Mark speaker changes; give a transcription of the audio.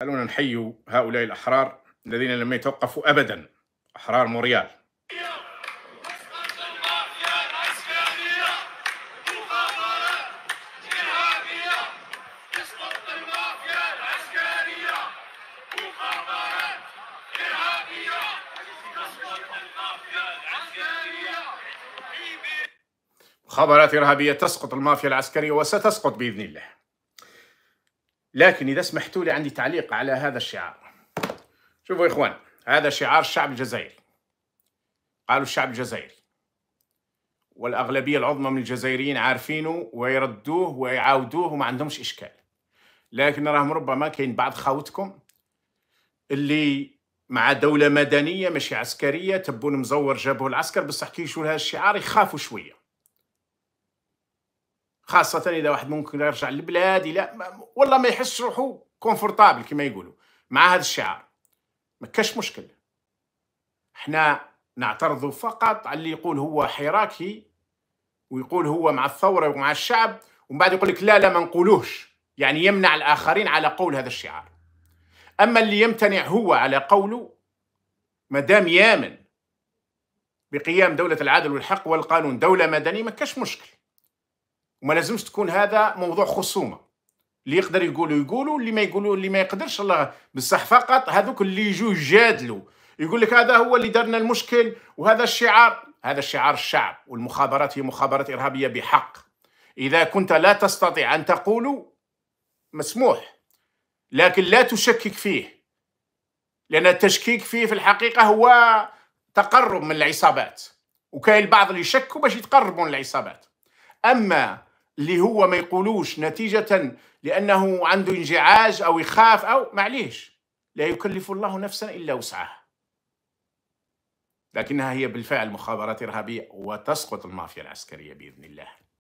Speaker 1: دعونا نحيوا هؤلاء الأحرار الذين لم يتوقفوا أبدا أحرار موريال مخابرات إرهابية تسقط المافيا العسكرية وستسقط بإذن الله لكن إذا سمحتوا لي عندي تعليق على هذا الشعار شوفوا يا إخوان هذا شعار الشعب الجزائري قالوا الشعب الجزائري والأغلبية العظمى من الجزائريين عارفينه ويردوه ويعاودوه وما عندهمش إشكال لكن راهم ربما كاين بعض خاوتكم اللي مع دولة مدنية مش عسكرية تبون مزور جابوه العسكر بصح كي يشوفوا هذا الشعار يخافوا شوية خاصة إذا واحد ممكن يرجع للبلاد إلى والله ما يحس روحه كونفورتابل كما يقولوا مع هذا الشعار ما كاش مشكل حنا نعترض فقط على اللي يقول هو حراكي ويقول هو مع الثورة ومع الشعب ومن بعد يقول لك لا لا ما نقولوش يعني يمنع الآخرين على قول هذا الشعار أما اللي يمتنع هو على قوله ما دام يامن بقيام دولة العدل والحق والقانون دولة مدنية ما كاش مشكل وما لازمش تكون هذا موضوع خصومه اللي يقدر يقولوا يقولوا اللي ما يقولوا اللي ما يقدرش الله بصح فقط هذوك اللي يجوا يجادلوا يقول لك هذا هو اللي دارنا المشكل وهذا الشعار هذا شعار الشعب والمخابرات هي مخابرات إرهابية بحق إذا كنت لا تستطيع أن تقول مسموح لكن لا تشكك فيه لأن التشكيك فيه في الحقيقة هو تقرب من العصابات وكاين البعض اللي يشكوا باش يتقربوا من العصابات اما اللي هو ما يقولوش نتيجه لانه عنده انجعاج او يخاف او معليش لا يكلف الله نفسا الا وسعها لكنها هي بالفعل مخابرات ارهابيه وتسقط المافيا العسكريه باذن الله